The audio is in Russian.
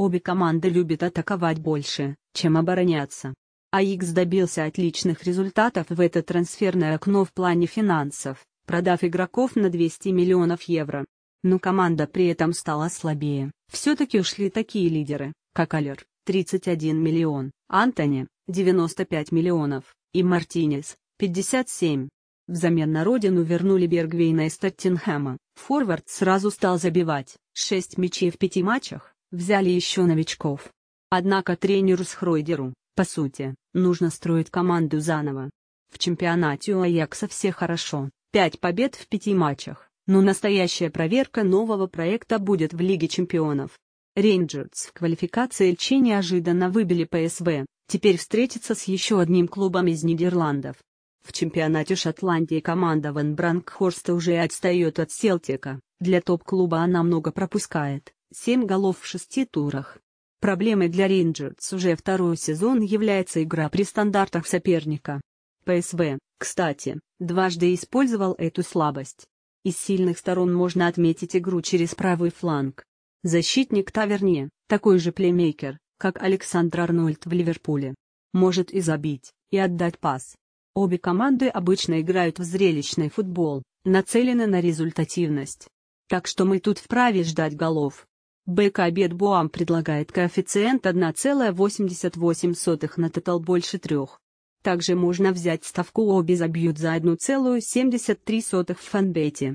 Обе команды любят атаковать больше, чем обороняться. АИКС добился отличных результатов в это трансферное окно в плане финансов, продав игроков на 200 миллионов евро. Но команда при этом стала слабее. Все-таки ушли такие лидеры, как Аллер, 31 миллион, Антони, 95 миллионов, и Мартинес, 57. Взамен на родину вернули Бергвейна из Тоттенхэма. Форвард сразу стал забивать 6 мячей в пяти матчах, взяли еще новичков. Однако тренеру Схройдеру, по сути, нужно строить команду заново. В чемпионате у Аякса все хорошо, 5 побед в 5 матчах, но настоящая проверка нового проекта будет в Лиге чемпионов. Рейнджерс в квалификации Че неожиданно выбили ПСВ, теперь встретится с еще одним клубом из Нидерландов. В чемпионате Шотландии команда Ван Бранкхорста уже отстает от Селтика, для топ-клуба она много пропускает. 7 голов в 6 турах. Проблемой для Рейнджерс уже второй сезон является игра при стандартах соперника. ПСВ, кстати, дважды использовал эту слабость. Из сильных сторон можно отметить игру через правый фланг. Защитник Таверне, такой же племейкер, как Александр Арнольд в Ливерпуле. Может и забить, и отдать пас. Обе команды обычно играют в зрелищный футбол, нацелены на результативность. Так что мы тут вправе ждать голов. БК Бетбуам предлагает коэффициент 1,88 на тотал больше трех. Также можно взять ставку обе забьют за 1,73 в фанбете.